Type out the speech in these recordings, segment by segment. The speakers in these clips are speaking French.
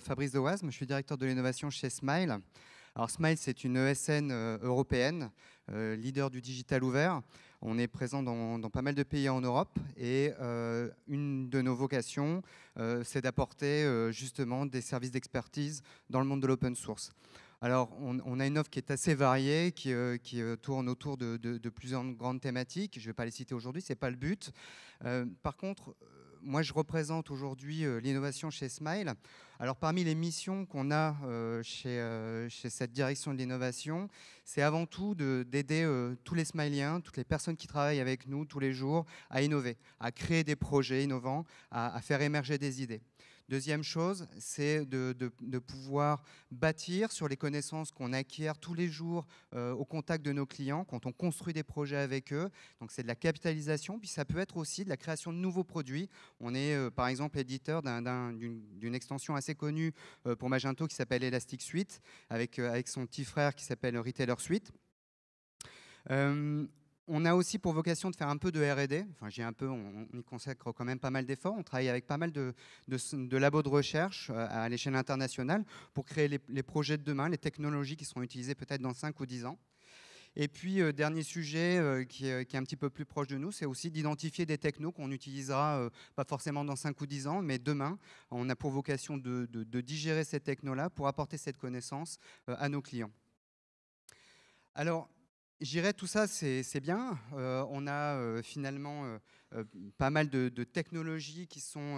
Fabrice Doasme, je suis directeur de l'innovation chez Smile. Alors Smile, c'est une ESN euh, européenne, euh, leader du digital ouvert. On est présent dans, pas mal de pays en Europe et euh, une de nos vocations, c'est d'apporter justement des services d'expertise dans le monde de l'open source. Alors, on, a une offre qui est assez variée, qui, tourne autour de, plusieurs grandes thématiques. Je ne vais pas les citer aujourd'hui, ce n'est pas le but. par contre, moi, je représente aujourd'hui euh, l'innovation chez Smile. Alors, parmi les missions qu'on a euh, euh, chez, cette direction de l'innovation, c'est avant tout d'aider tous les Smileiens, toutes les personnes qui travaillent avec nous tous les jours à innover, à créer des projets innovants, à faire émerger des idées. Deuxième chose, c'est de, pouvoir bâtir sur les connaissances qu'on acquiert tous les jours euh, au contact de nos clients, quand on construit des projets avec eux. Donc c'est de la capitalisation, puis ça peut être aussi de la création de nouveaux produits. On est euh, par exemple éditeur d'une extension assez connue euh, pour Magento qui s'appelle Elastic Suite, avec, avec son petit frère qui s'appelle Retailer Suite. On a aussi pour vocation de faire un peu de RD. Enfin, j'ai un peu, on, y consacre quand même pas mal d'efforts. On travaille avec pas mal de, labos de recherche euh, à, l'échelle internationale pour créer les, projets de demain, les technologies qui seront utilisées peut-être dans 5 ou 10 ans. Et puis, euh, dernier sujet euh, qui, est, un petit peu plus proche de nous, c'est aussi d'identifier des technos qu'on utilisera pas forcément dans 5 ou 10 ans, mais demain. On a pour vocation de, de digérer ces technos-là pour apporter cette connaissance à nos clients. Alors, J'irais tout ça, c'est bien. Euh, on a euh, finalement euh, pas mal de, technologies qui sont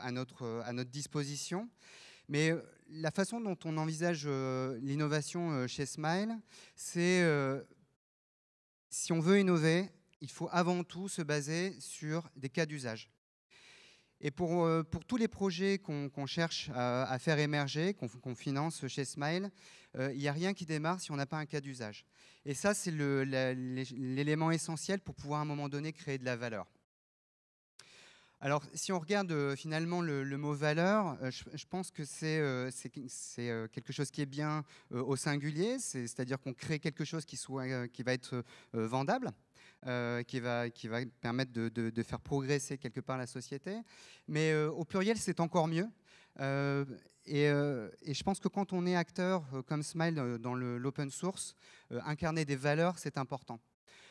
à, notre, à notre disposition. Mais la façon dont on envisage l'innovation chez Smile, c'est si on veut innover, il faut avant tout se baser sur des cas d'usage. Et euh, pour, tous les projets qu'on cherche à, faire émerger, qu'on finance chez Smile, euh, il n'y a rien qui démarre si on n'a pas un cas d'usage. Et ça, c'est l'élément essentiel pour pouvoir à un moment donné créer de la valeur. Alors, si on regarde euh, finalement le, mot valeur, je, pense que c'est quelque chose qui est bien au singulier, c'est-à-dire qu'on crée quelque chose qui, soit, qui va être vendable. Euh, qui, va, qui va permettre de, de, faire progresser quelque part la société. Mais euh, au pluriel, c'est encore mieux. Euh, et, et, je pense que quand on est acteur comme Smile dans l'open source, incarner des valeurs, c'est important.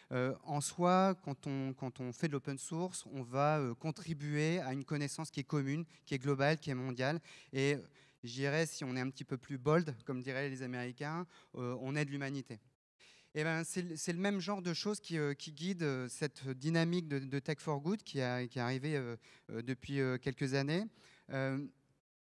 en soi, quand on, quand on fait de l'open source, on va contribuer à une connaissance qui est commune, qui est globale, qui est mondiale. Et je si on est un petit peu plus bold, comme diraient les Américains, on on aide l'humanité. Eh ben, c'est le même genre de choses qui, euh, guide euh, cette dynamique de, Tech for Good qui, a, est arrivée euh, depuis quelques années.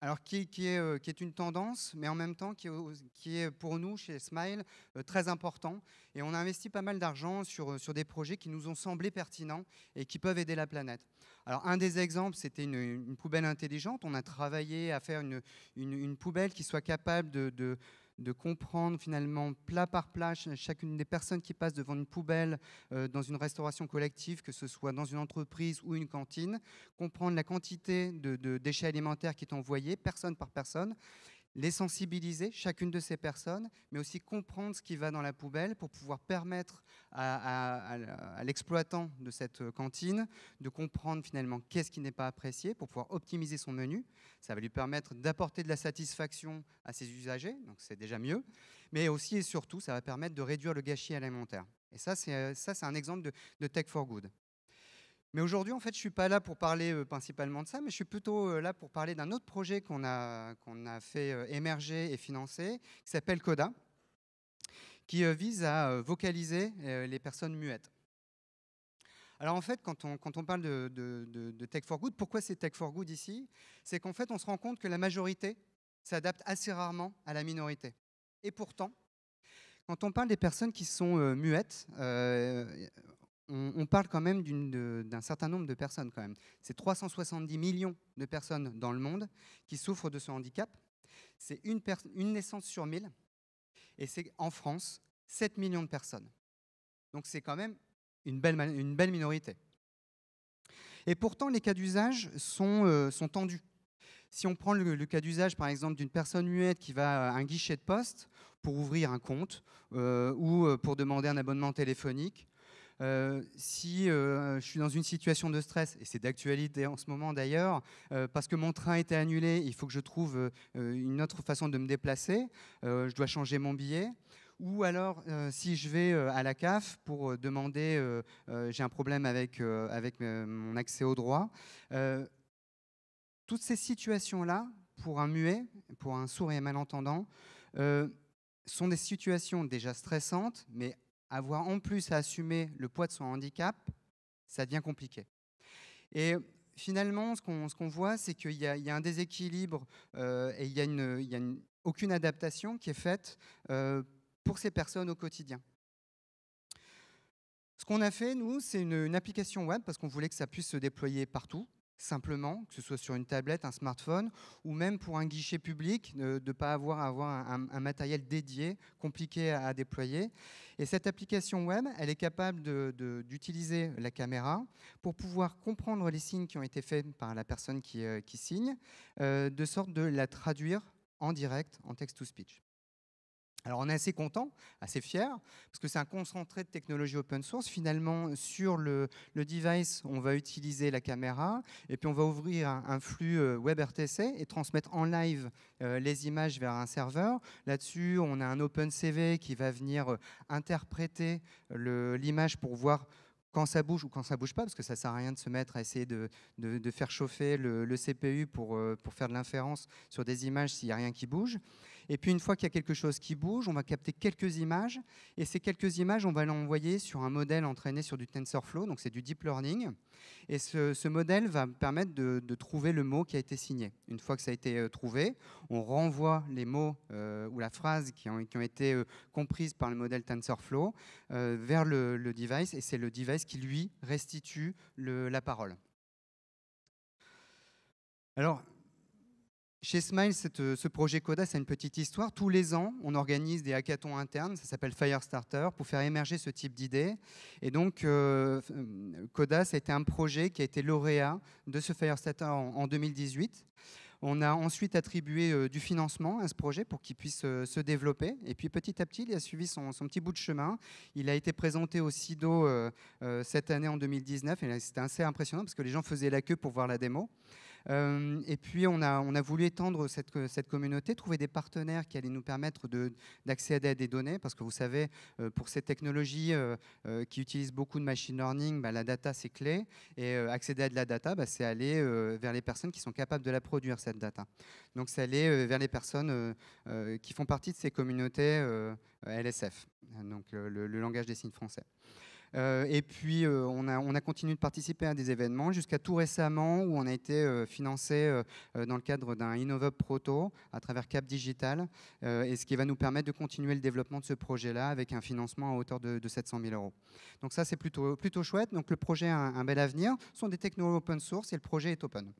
alors, qui, est, qui est une tendance, mais en même temps qui, qui est pour nous, chez Smile, très important. Et on a investi pas mal d'argent sur, sur des projets qui nous ont semblé pertinents et qui peuvent aider la planète. Alors, un des exemples, c'était une, poubelle intelligente. On a travaillé à faire une, une, poubelle qui soit capable de de comprendre finalement plat par plat chacune des personnes qui passent devant une poubelle euh, dans une restauration collective, que ce soit dans une entreprise ou une cantine, comprendre la quantité de, de déchets alimentaires qui est envoyée personne par personne les sensibiliser, chacune de ces personnes, mais aussi comprendre ce qui va dans la poubelle pour pouvoir permettre à, l'exploitant de cette cantine de comprendre finalement qu'est-ce qui n'est pas apprécié pour pouvoir optimiser son menu. Ça va lui permettre d'apporter de la satisfaction à ses usagers, donc c'est déjà mieux, mais aussi et surtout, ça va permettre de réduire le gâchis alimentaire. Et ça, c'est euh, un exemple de, de Tech for Good. Mais aujourd'hui, en fait, je ne suis pas là pour parler euh, principalement de ça, mais je suis plutôt euh, là pour parler d'un autre projet qu'on a, fait euh, émerger et financer, qui s'appelle CODA, qui vise à vocaliser les personnes muettes. Alors en fait, quand on, parle de, Tech for Good, pourquoi c'est Tech for Good ici C'est qu'en fait, on se rend compte que la majorité s'adapte assez rarement à la minorité. Et pourtant, quand on parle des personnes qui sont muettes, euh, on, parle quand même d'un certain nombre de personnes C'est 370 millions de personnes dans le monde qui souffrent de ce handicap. C'est une, naissance sur 1000 et c'est en France 7 millions de personnes. Donc c'est quand même une belle, minorité. Et pourtant, les cas d'usage sont, euh, tendus. Si on prend le, cas d'usage, par exemple, d'une personne muette qui va à un guichet de poste pour ouvrir un compte euh, ou euh, pour demander un abonnement téléphonique euh, si euh, je suis dans une situation de stress, et c'est d'actualité en ce moment d'ailleurs, euh, parce que mon train était annulé, il faut que je trouve une autre façon de me déplacer, je dois changer mon billet. Ou alors, si je vais à la CAF pour demander, j'ai un problème avec, avec mon accès au droit, toutes ces situations-là, pour un muet, pour un sourd et malentendant, sont des situations déjà stressantes, mais avoir en plus à assumer le poids de son handicap, ça devient compliqué. Et finalement, ce qu'on ce voit, c'est qu'il y, a un déséquilibre euh, et il n'y a, aucune adaptation qui est faite euh, pour ces personnes au quotidien. Ce qu'on a fait, nous, c'est une, application web parce qu'on voulait que ça puisse se déployer partout simplement, que ce soit sur une tablette, un smartphone, ou même pour un guichet public, euh, de ne pas avoir à avoir un, matériel dédié, compliqué à, déployer. Et cette application web, elle est capable d'utiliser la caméra pour pouvoir comprendre les signes qui ont été faits par la personne qui, euh, signe, euh, de sorte de la traduire en direct en text-to-speech. Alors on est assez content, assez fier, parce que c'est un concentré de technologie open source. Finalement, sur le, device, on va utiliser la caméra, et puis on va ouvrir un, flux euh, WebRTC et transmettre en live euh, les images vers un serveur. Là-dessus, on a un OpenCV qui va venir euh, interpréter l'image pour voir quand ça bouge ou quand ça bouge pas, parce que ça sert à rien de se mettre à essayer de, faire chauffer le, CPU pour, pour faire de l'inférence sur des images s'il n'y a rien qui bouge. Et puis une fois qu'il y a quelque chose qui bouge, on va capter quelques images. Et ces quelques images, on va l'envoyer sur un modèle entraîné sur du TensorFlow, donc c'est du deep learning. Et ce, modèle va permettre de, trouver le mot qui a été signé. Une fois que ça a été euh, trouvé, on renvoie les mots euh, ou la phrase qui ont, qui ont été euh, comprises par le modèle TensorFlow vers le, device. Et c'est le device qui, lui, restitue la parole. Alors, chez Smile, euh, ce projet CODA, a une petite histoire. Tous les ans, on organise des hackathons internes, ça s'appelle Firestarter, pour faire émerger ce type d'idées. Et donc, euh, euh, CODAS a été un projet qui a été lauréat de ce Firestarter en, 2018. On a ensuite attribué du financement à ce projet pour qu'il puisse se développer. Et puis petit à petit, il a suivi son, petit bout de chemin. Il a été présenté au CIDO cette année en 2019. Et c'était assez impressionnant parce que les gens faisaient la queue pour voir la démo. Euh, et puis, on a, voulu étendre cette, communauté, trouver des partenaires qui allaient nous permettre d'accéder à des données, parce que vous savez, euh, pour ces technologies euh, qui utilisent beaucoup de machine learning, bah, la data, c'est clé. Et accéder à de la data, bah, c'est aller vers les personnes qui sont capables de la produire, cette data. Donc, c'est aller vers les personnes qui font partie de ces communautés LSF, donc le langage des signes français. Euh, et puis, euh, on a, continué de participer à des événements jusqu'à tout récemment où on a été euh, financé dans le cadre d'un Innovub Proto à travers Cap Digital, et ce qui va nous permettre de continuer le développement de ce projet-là avec un financement à hauteur de, 700 000 euros. Donc ça, c'est plutôt, plutôt chouette. Donc le projet a un, bel avenir. Ce sont des technologies open source et le projet est open.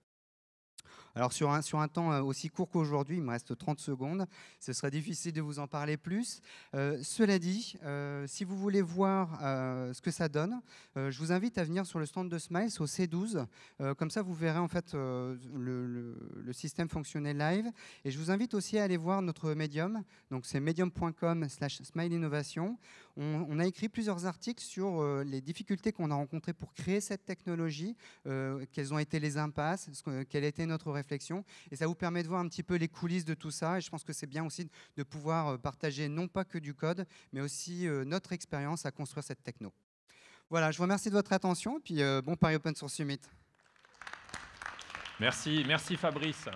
Alors sur un, sur un temps euh, aussi court qu'aujourd'hui, il me reste 30 secondes, ce serait difficile de vous en parler plus. Euh, cela dit, euh, si vous voulez voir ce que ça donne, je vous invite à venir sur le stand de Smiles au C12. comme ça, vous verrez en fait le, système fonctionner live. Et je vous invite aussi à aller voir notre médium. Donc c'est medium.com slash smileinnovation. On, on, a écrit plusieurs articles sur les difficultés qu'on a rencontrées pour créer cette technologie, quelles ont été les impasses, quelle était notre réflexion et ça vous permet de voir un petit peu les coulisses de tout ça. Et je pense que c'est bien aussi de pouvoir euh, partager non pas que du code, mais aussi euh, notre expérience à construire cette techno. Voilà, je vous remercie de votre attention. Puis euh, bon Paris Open Source Summit. Merci, merci Fabrice.